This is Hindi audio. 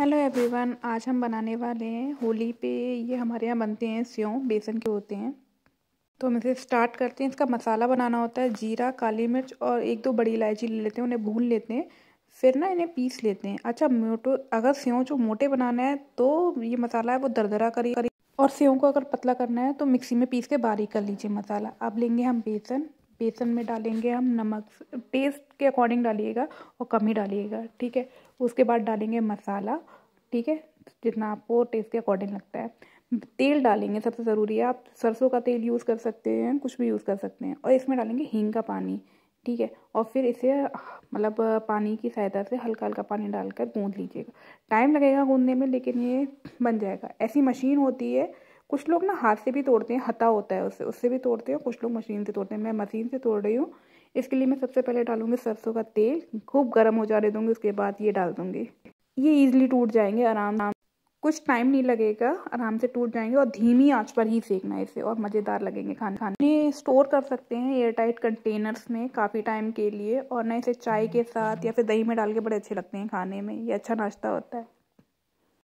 हेलो एवरीवन आज हम बनाने वाले हैं होली पे ये हमारे यहाँ बनते हैं स्यों बेसन के होते हैं तो हम इसे स्टार्ट करते हैं इसका मसाला बनाना होता है जीरा काली मिर्च और एक दो बड़ी इलायची ले लेते हैं उन्हें भून लेते हैं फिर ना इन्हें पीस लेते हैं अच्छा मोटो अगर स्यों जो मोटे बनाना है तो ये मसाला है वो दरदरा करी करी और स्यों को अगर पतला करना है तो मिक्सी में पीस के बारीक कर लीजिए मसाला अब लेंगे हम बेसन बेसन में डालेंगे हम नमक टेस्ट के अकॉर्डिंग डालिएगा और कम ही डालिएगा ठीक है उसके बाद डालेंगे मसाला ठीक है जितना आपको टेस्ट के अकॉर्डिंग लगता है तेल डालेंगे सबसे ज़रूरी है आप सरसों का तेल यूज़ कर सकते हैं कुछ भी यूज़ कर सकते हैं और इसमें डालेंगे हींग का पानी ठीक है और फिर इसे मतलब पानी की सहायता से हल्का हल्का पानी डालकर गूँध लीजिएगा टाइम लगेगा गूँधने में लेकिन ये बन जाएगा ऐसी मशीन होती है कुछ लोग ना हाथ से भी तोड़ते हैं हता होता है उससे उससे भी तोड़ते हैं कुछ लोग मशीन से तोड़ते हैं मैं मशीन से तोड़ रही हूँ इसके लिए मैं सबसे पहले डालूंगी सरसों का तेल खूब गर्म हो जाने दूंगी उसके बाद ये डाल दूंगी ये ईजिली टूट जाएंगे आराम आराम कुछ टाइम नहीं लगेगा आराम से टूट जाएंगे और धीमी आंच पर ही सेकना है इसे और मज़ेदार लगेंगे खाने खाने स्टोर कर सकते हैं एयर टाइट कंटेनर्स में काफ़ी टाइम के लिए और ना इसे चाय के साथ या फिर दही में डाल के बड़े अच्छे लगते हैं खाने में ये अच्छा नाश्ता होता है